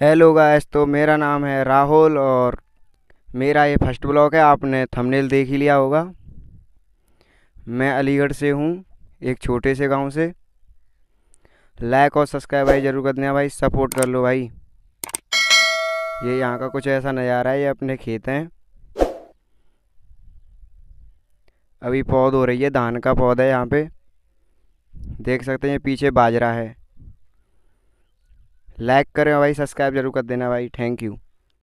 hello guys तो मेरा नाम है राहुल और मेरा ये फर्स्ट ब्लॉग है आपने थंबनेल देख ही लिया होगा मैं अलीगढ़ से हूँ एक छोटे से गांव से लाइक और सब्सक्राइब भाई ज़रूर कर देना भाई सपोर्ट कर लो भाई ये यहाँ का कुछ ऐसा नज़ारा है ये अपने खेत हैं अभी पौध हो रही है धान का पौधा है यहाँ पे देख सकते हैं पीछे बाजरा है लाइक करें भाई सब्सक्राइब जरूर कर देना भाई थैंक यू